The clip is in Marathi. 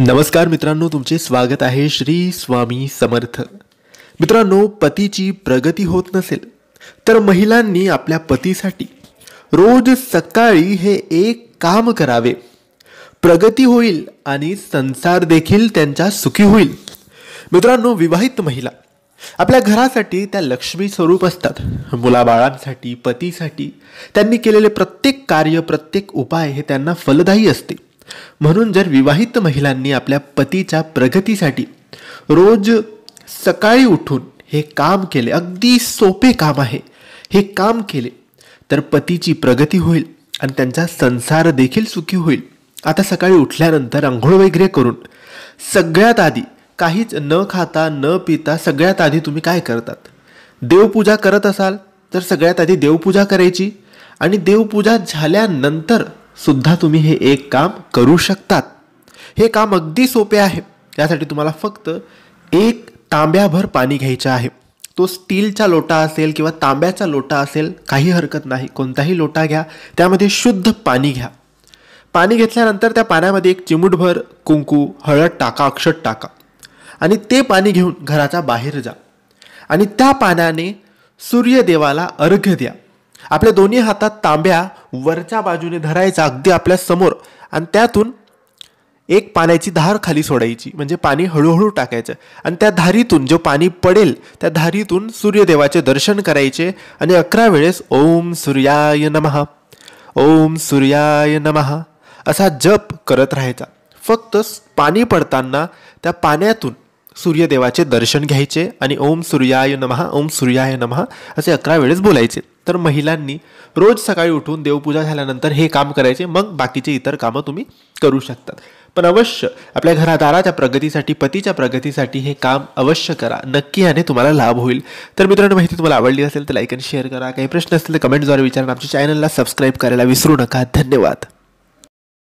नमस्कार मित्रांनो तुमचे स्वागत आहे श्री स्वामी समर्थ मित्रांनो पतीची प्रगती होत नसेल तर महिलांनी आपल्या पतीसाठी रोज सकाळी हे एक काम करावे प्रगती होईल आणि संसार देखील त्यांच्या सुखी होईल मित्रांनो विवाहित महिला आपल्या घरासाठी त्या लक्ष्मी स्वरूप असतात मुलाबाळांसाठी पतीसाठी त्यांनी केलेले प्रत्येक कार्य प्रत्येक उपाय हे त्यांना फलदायी असते म्हणून जर विवाहित महिलांनी आपल्या पतीच्या प्रगतीसाठी रोज सकाळी उठून हे काम केले अगदी सोपे काम आहे हे काम केले तर पतीची प्रगती होईल आणि त्यांचा संसार देखील सुखी होईल आता सकाळी उठल्यानंतर आंघोळ वगैरे करून सगळ्यात आधी काहीच न खाता न पिता सगळ्यात आधी तुम्ही काय करतात देवपूजा करत असाल तर सगळ्यात आधी देवपूजा करायची आणि देवपूजा झाल्यानंतर सुद्धा तुम्ही हे एक काम करू शकतात हे काम अगदी सोपे आहे यासाठी तुम्हाला फक्त एक तांब्याभर पाणी घ्यायचं आहे तो स्टीलचा लोटा असेल किंवा तांब्याचा लोटा असेल काही हरकत नाही कोणताही लोटा घ्या त्यामध्ये शुद्ध पाणी घ्या पाणी घेतल्यानंतर त्या पाण्यामध्ये एक चिमूटभर कुंकू हळद टाका अक्षत टाका आणि ते पाणी घेऊन घराच्या बाहेर जा आणि त्या पाण्याने सूर्यदेवाला अर्घ्य द्या आपल्या दोन्ही हातात तांब्या वरच्या बाजूने धरायचा अगदी आपल्या समोर आणि त्यातून एक पाण्याची धार खाली सोडायची म्हणजे पाणी हळूहळू टाकायचं आणि त्या धारीतून जो पाणी पडेल त्या धारीतून सूर्यदेवाचे दर्शन करायचे आणि अकरा वेळेस ओम सूर्याय नमहा ओम सूर्याय नमहा असा जप करत राहायचा फक्त पाणी पडताना त्या पाण्यातून सूर्यदेवाचे दर्शन घ्यायचे आणि ओम सूर्याय नमहा ओम सूर्याय नमहा असे अकरा वेळेस बोलायचे तर महिलांनी रोज सकाळी उठून देवपूजा झाल्यानंतर हे काम करायचे मग बाकीचे इतर कामं तुम्ही करू शकतात पण अवश्य आपल्या घरादाराच्या प्रगतीसाठी पतीच्या प्रगतीसाठी हे काम अवश्य करा नक्की याने तुम्हाला लाभ होईल तर मित्रांनो माहिती तुम्हाला आवडली असेल तर लाईक आणि शेअर करा काही प्रश्न असतील तर कमेंटद्वारे विचारा आमच्या चॅनलला सबस्क्राईब करायला विसरू नका धन्यवाद